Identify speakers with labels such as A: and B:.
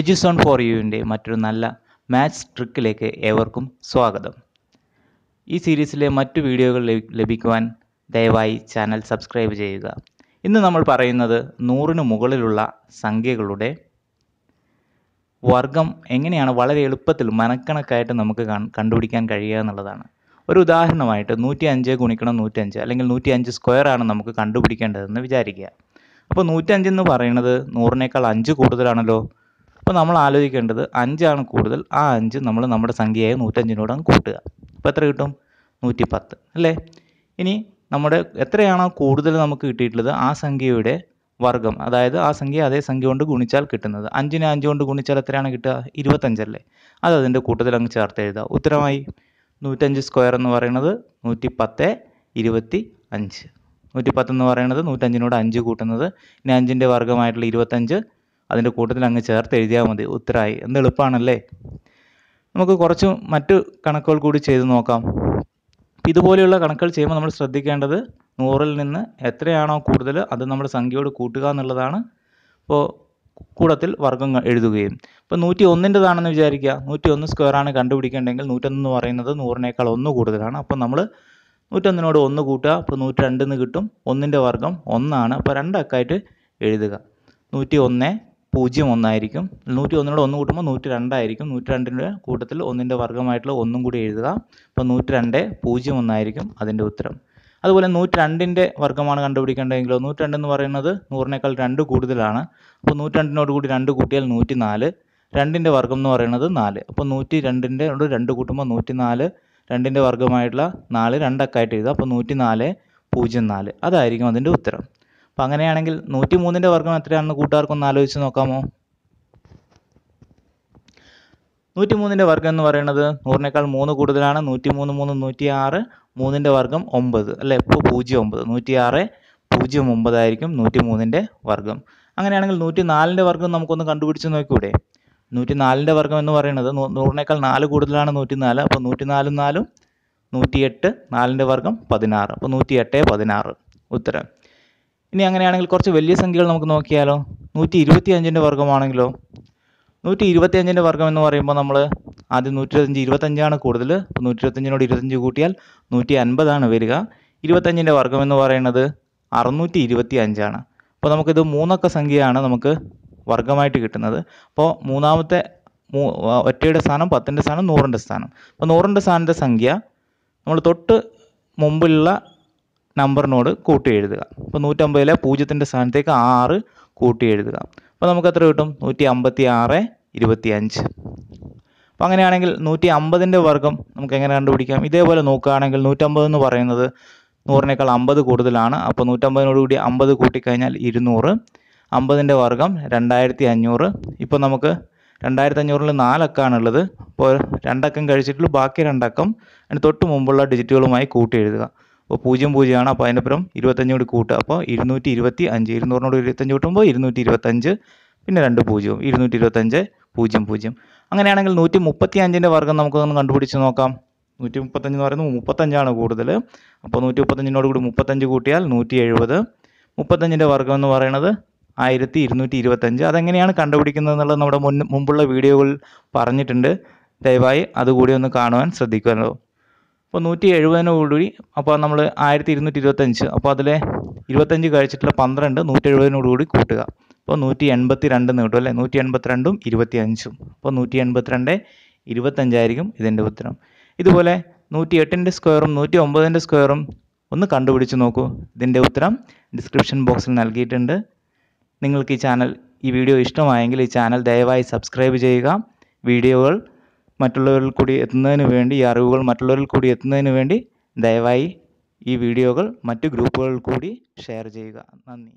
A: Eduzone four യുവിൻ്റെ മറ്റൊരു നല്ല മാത്സ് ട്രിക്കിലേക്ക് ഏവർക്കും സ്വാഗതം ഈ സീരീസിലെ മറ്റു വീഡിയോകൾ ലഭിക്കുവാൻ ദയവായി ചാനൽ സബ്സ്ക്രൈബ് ചെയ്യുക ഇന്ന് നമ്മൾ പറയുന്നത് നൂറിന് മുകളിലുള്ള സംഖ്യകളുടെ വർഗം എങ്ങനെയാണ് വളരെ എളുപ്പത്തിൽ മനക്കണക്കായിട്ട് നമുക്ക് കണ്ടുപിടിക്കാൻ കഴിയുക എന്നുള്ളതാണ് ഒരു ഉദാഹരണമായിട്ട് നൂറ്റി അഞ്ച് ഗുണിക്കണം നൂറ്റഞ്ച് അല്ലെങ്കിൽ നൂറ്റി അഞ്ച് സ്ക്വയറാണ് നമുക്ക് കണ്ടുപിടിക്കേണ്ടതെന്ന് വിചാരിക്കുക അപ്പോൾ നൂറ്റഞ്ചെന്ന് പറയുന്നത് നൂറിനേക്കാൾ അഞ്ച് കൂടുതലാണല്ലോ അപ്പോൾ നമ്മൾ ആലോചിക്കേണ്ടത് അഞ്ചാണ് കൂടുതൽ ആ അഞ്ച് നമ്മൾ നമ്മുടെ സംഖ്യയായ നൂറ്റഞ്ചിനോട് കൂട്ടുക അപ്പോൾ എത്ര കിട്ടും നൂറ്റി പത്ത് അല്ലേ ഇനി നമ്മുടെ എത്രയാണോ കൂടുതൽ നമുക്ക് കിട്ടിയിട്ടുള്ളത് ആ സംഖ്യയുടെ വർഗം അതായത് ആ സംഖ്യ അതേ സംഖ്യ കൊണ്ട് ഗുണിച്ചാൽ കിട്ടുന്നത് അഞ്ചിനെ അഞ്ച് കൊണ്ട് ഗുണിച്ചാൽ എത്രയാണ് കിട്ടുക ഇരുപത്തഞ്ചല്ലേ അത് അതിൻ്റെ കൂട്ടത്തിൽ അങ്ങ് ചേർത്ത് എഴുതുക ഉത്തരമായി നൂറ്റഞ്ച് സ്ക്വയർ എന്ന് പറയുന്നത് നൂറ്റി പത്ത് ഇരുപത്തി അഞ്ച് നൂറ്റി എന്ന് പറയുന്നത് നൂറ്റഞ്ചിനോട് അഞ്ച് കൂട്ടുന്നത് ഇനി അഞ്ചിൻ്റെ വർഗ്ഗമായിട്ടുള്ള ഇരുപത്തഞ്ച് അതിൻ്റെ കൂട്ടത്തിൽ അങ്ങ് ചേർത്ത് എഴുതിയാൽ മതി ഉത്തരായി എന്ത് എളുപ്പമാണല്ലേ നമുക്ക് കുറച്ച് മറ്റു കണക്കുകൾ കൂടി ചെയ്ത് നോക്കാം ഇതുപോലെയുള്ള കണക്കുകൾ ചെയ്യുമ്പോൾ നമ്മൾ ശ്രദ്ധിക്കേണ്ടത് നൂറിൽ നിന്ന് എത്രയാണോ കൂടുതൽ അത് നമ്മൾ സംഖ്യയോട് കൂട്ടുക എന്നുള്ളതാണ് ഇപ്പോൾ കൂടത്തിൽ വർഗ്ഗങ്ങൾ എഴുതുകയും ഇപ്പോൾ നൂറ്റി ഒന്നിൻ്റെതാണെന്ന് വിചാരിക്കുക നൂറ്റി ഒന്ന് സ്ക്വയറാണ് കണ്ടുപിടിക്കേണ്ടെങ്കിൽ നൂറ്റൊന്ന് എന്ന് പറയുന്നത് നൂറിനേക്കാൾ ഒന്ന് കൂടുതലാണ് അപ്പോൾ നമ്മൾ നൂറ്റൊന്നിനോട് ഒന്ന് കൂട്ടുക അപ്പോൾ നൂറ്റി രണ്ടിൽ നിന്ന് കിട്ടും ഒന്നിൻ്റെ വർഗം ഒന്നാണ് അപ്പോൾ രണ്ടക്കായിട്ട് എഴുതുക നൂറ്റി ഒന്ന് പൂജ്യം ഒന്നായിരിക്കും നൂറ്റി ഒന്നിനോട് ഒന്ന് കൂട്ടുമ്പോൾ നൂറ്റി രണ്ടായിരിക്കും നൂറ്റി രണ്ടിൻ്റെ കൂട്ടത്തിൽ ഒന്നിൻ്റെ വർഗ്ഗമായിട്ടുള്ള ഒന്നും കൂടി എഴുതുക അപ്പോൾ നൂറ്റി രണ്ട് പൂജ്യം ഒന്നായിരിക്കും അതിൻ്റെ ഉത്തരം അതുപോലെ നൂറ്റി രണ്ടിൻ്റെ വർഗ്ഗമാണ് കണ്ടുപിടിക്കേണ്ടതെങ്കിലോ നൂറ്റി രണ്ടെന്ന് പറയുന്നത് നൂറിനേക്കാൾ രണ്ട് കൂടുതലാണ് അപ്പോൾ നൂറ്റി രണ്ടിനോട് കൂടി രണ്ട് കൂട്ടിയാൽ നൂറ്റി നാല് രണ്ടിൻ്റെ വർഗ്ഗം എന്ന് പറയുന്നത് നാല് അപ്പോൾ നൂറ്റി രണ്ടിൻ്റെ രണ്ട് കൂട്ടുമ്പോൾ നൂറ്റി നാല് രണ്ടിൻ്റെ വർഗ്ഗമായിട്ടുള്ള നാല് രണ്ടക്കായിട്ട് എഴുതുക അപ്പോൾ നൂറ്റി നാല് പൂജ്യം നാല് അതായിരിക്കും അതിൻ്റെ ഉത്തരം അപ്പം അങ്ങനെയാണെങ്കിൽ നൂറ്റി മൂന്നിൻ്റെ വർഗം എത്രയാണെന്ന് കൂട്ടുകാർക്കൊന്ന് ആലോചിച്ച് നോക്കാമോ നൂറ്റി മൂന്നിൻ്റെ വർഗം എന്ന് പറയുന്നത് നൂറിനേക്കാൾ മൂന്ന് കൂടുതലാണ് നൂറ്റി മൂന്ന് മൂന്ന് നൂറ്റി ആറ് മൂന്നിൻ്റെ വർഗം ഒമ്പത് അല്ലേ ഇപ്പോൾ പൂജ്യം ഒമ്പത് നൂറ്റി ആറ് പൂജ്യം ഒമ്പതായിരിക്കും നൂറ്റി മൂന്നിൻ്റെ വർഗം അങ്ങനെയാണെങ്കിൽ നൂറ്റി നാലിൻ്റെ വർഗം നമുക്കൊന്ന് കണ്ടുപിടിച്ച് നോക്കിക്കൂടെ നൂറ്റി നാലിൻ്റെ വർഗം എന്ന് പറയുന്നത് നൂറിനേക്കാൾ നാല് കൂടുതലാണ് നൂറ്റി നാല് അപ്പോൾ നൂറ്റി നാലും നാലും നൂറ്റിയെട്ട് നാലിൻ്റെ വർഗം പതിനാറ് അപ്പോൾ നൂറ്റിയെട്ട് പതിനാറ് ഉത്തരം ഇനി അങ്ങനെയാണെങ്കിൽ കുറച്ച് വലിയ സംഖ്യകൾ നമുക്ക് നോക്കിയാലോ നൂറ്റി ഇരുപത്തി അഞ്ചിൻ്റെ വർഗമാണെങ്കിലോ നൂറ്റി ഇരുപത്തി അഞ്ചിൻ്റെ വർഗം എന്ന് പറയുമ്പോൾ നമ്മൾ ആദ്യം നൂറ്റി ഇരുപത്തഞ്ച് ഇരുപത്തഞ്ചാണ് കൂടുതൽ നൂറ്റി ഇരുപത്തഞ്ചിനോട് ഇരുപത്തഞ്ച് കൂട്ടിയാൽ നൂറ്റി അൻപതാണ് വരിക ഇരുപത്തഞ്ചിൻ്റെ വർഗം എന്ന് പറയുന്നത് അറുന്നൂറ്റി ഇരുപത്തി അഞ്ചാണ് അപ്പോൾ നമുക്കിത് മൂന്നൊക്കെ സംഖ്യയാണ് നമുക്ക് വർഗമായിട്ട് കിട്ടുന്നത് അപ്പോൾ മൂന്നാമത്തെ മൂ ഒറ്റയുടെ സ്ഥാനം പത്തിൻ്റെ സ്ഥാനം നൂറിൻ്റെ സ്ഥാനം അപ്പോൾ നൂറിൻ്റെ സ്ഥാനത്തെ സംഖ്യ നമ്മൾ തൊട്ട് മുമ്പിലുള്ള നമ്പറിനോട് കൂട്ടി എഴുതുക അപ്പോൾ നൂറ്റമ്പതിലെ പൂജ്യത്തിൻ്റെ സ്ഥാനത്തേക്ക് ആറ് കൂട്ടി എഴുതുക അപ്പോൾ നമുക്ക് എത്ര കിട്ടും നൂറ്റി അമ്പത്തി ആറ് ഇരുപത്തി അഞ്ച് അപ്പോൾ അങ്ങനെയാണെങ്കിൽ നൂറ്റി അമ്പതിൻ്റെ വർഗം നമുക്ക് എങ്ങനെ കണ്ടുപിടിക്കാം ഇതേപോലെ നോക്കുകയാണെങ്കിൽ നൂറ്റമ്പത് എന്ന് പറയുന്നത് നൂറിനേക്കാൾ അമ്പത് കൂടുതലാണ് അപ്പോൾ നൂറ്റമ്പതിനോട് കൂടി അമ്പത് കൂട്ടിക്കഴിഞ്ഞാൽ ഇരുന്നൂറ് അമ്പതിൻ്റെ വർഗം രണ്ടായിരത്തി അഞ്ഞൂറ് ഇപ്പോൾ നമുക്ക് രണ്ടായിരത്തി അഞ്ഞൂറിൽ നാലക്കാണുള്ളത് അപ്പോൾ രണ്ടക്കം കഴിച്ചിട്ടുള്ള ബാക്കി രണ്ടക്കം അതിന് തൊട്ട് മുമ്പുള്ള ഡിജിറ്റുകളുമായി കൂട്ടി എഴുതുക അപ്പോൾ പൂജ്യം പൂജ്യമാണ് അപ്പോൾ അതിനപ്പുറം ഇരുപത്തഞ്ച് കൂടി കൂട്ടുക അപ്പോൾ ഇരുന്നൂറ്റി ഇരുപത്തി അഞ്ച് ഇരുന്നൂറിനോട് ഇരുപത്തഞ്ച് കൂട്ടുമ്പോൾ ഇരുന്നൂറ്റി ഇരുപത്തഞ്ച് പിന്നെ രണ്ട് പൂജ്യവും ഇരുന്നൂറ്റി ഇരുപത്തഞ്ച് പൂജ്യം പൂജ്യം അങ്ങനെയാണെങ്കിൽ നൂറ്റി മുപ്പത്തി അഞ്ചിൻ്റെ വർഗം നമുക്കൊന്ന് കണ്ടുപിടിച്ച് നോക്കാം നൂറ്റി മുപ്പത്തഞ്ച് എന്ന് പറയുന്നത് മുപ്പത്തഞ്ചാണ് കൂടുതൽ അപ്പോൾ നൂറ്റി മുപ്പത്തഞ്ചിനോട് കൂടി മുപ്പത്തഞ്ച് കൂട്ടിയാൽ നൂറ്റി എഴുപത് മുപ്പത്തഞ്ചിൻ്റെ വർഗം എന്ന് പറയുന്നത് ആയിരത്തി ഇരുന്നൂറ്റി ഇരുപത്തഞ്ച് അതെങ്ങനെയാണ് കണ്ടുപിടിക്കുന്നത് എന്നുള്ളത് നമ്മുടെ മുൻ മുമ്പുള്ള വീഡിയോകളിൽ പറഞ്ഞിട്ടുണ്ട് ദയവായി അതുകൂടി ഒന്ന് കാണുവാൻ ശ്രദ്ധിക്കുമല്ലോ അപ്പോൾ നൂറ്റി എഴുപതിനോടുകൂടി അപ്പോൾ നമ്മൾ ആയിരത്തി ഇരുന്നൂറ്റി ഇരുപത്തഞ്ച് അപ്പോൾ അതിൽ ഇരുപത്തഞ്ച് കഴിച്ചിട്ടുള്ള പന്ത്രണ്ട് നൂറ്റി എഴുപതിനോടുകൂടി കൂട്ടുക അപ്പോൾ നൂറ്റി എൺപത്തി രണ്ടെന്ന് കിട്ടും അല്ലേ നൂറ്റി എൺപത്തിരണ്ടും ഇരുപത്തി അഞ്ചും അപ്പോൾ നൂറ്റി എൺപത്തിരണ്ട് ഇരുപത്തഞ്ചായിരിക്കും ഇതിൻ്റെ ഉത്തരം ഇതുപോലെ നൂറ്റി എട്ടിൻ്റെ സ്ക്വയറും നൂറ്റി ഒമ്പതിൻ്റെ സ്ക്വയറും ഒന്ന് കണ്ടുപിടിച്ച് നോക്കൂ ഇതിൻ്റെ ഉത്തരം ഡിസ്ക്രിപ്ഷൻ ബോക്സിൽ നൽകിയിട്ടുണ്ട് നിങ്ങൾക്ക് ഈ ചാനൽ ഈ വീഡിയോ ഇഷ്ടമായെങ്കിൽ ഈ ചാനൽ ദയവായി സബ്സ്ക്രൈബ് ചെയ്യുക വീഡിയോകൾ മറ്റുള്ളവരിൽ കൂടി എത്തുന്നതിന് വേണ്ടി ഈ അറിവുകൾ മറ്റുള്ളവരിൽ കൂടി എത്തുന്നതിന് വേണ്ടി ദയവായി ഈ വീഡിയോകൾ മറ്റ് ഗ്രൂപ്പുകളിൽ കൂടി ഷെയർ ചെയ്യുക നന്ദി